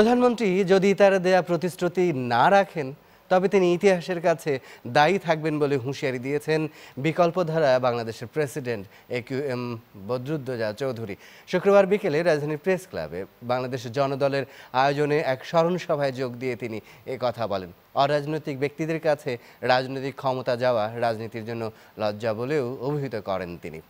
প্রধানমন্ত্রী যদি তার দেয়া প্রতিশ্রুতি না রাখেন তবে তিনি ইতিহাসের কাছে দায়ী থাকবেন বলে হুঁশিয়ারি দিয়েছেন বিকল্পধারা বাংলাদেশের president A Q M Badruddoza Chowdhury শুক্রবার বিকেলে রাজধানীর প্রেস ক্লাবে বাংলাদেশ জনদলের আয়োজনে এক স্মরণ সভায় যোগ দিয়ে তিনি এ কথা বলেন অরাজনৈতিক ব্যক্তিদের কাছে রাজনৈতিক ক্ষমতা যাওয়া রাজনীতির জন্য লজ্জা বলেও অভিহিত করেন তিনি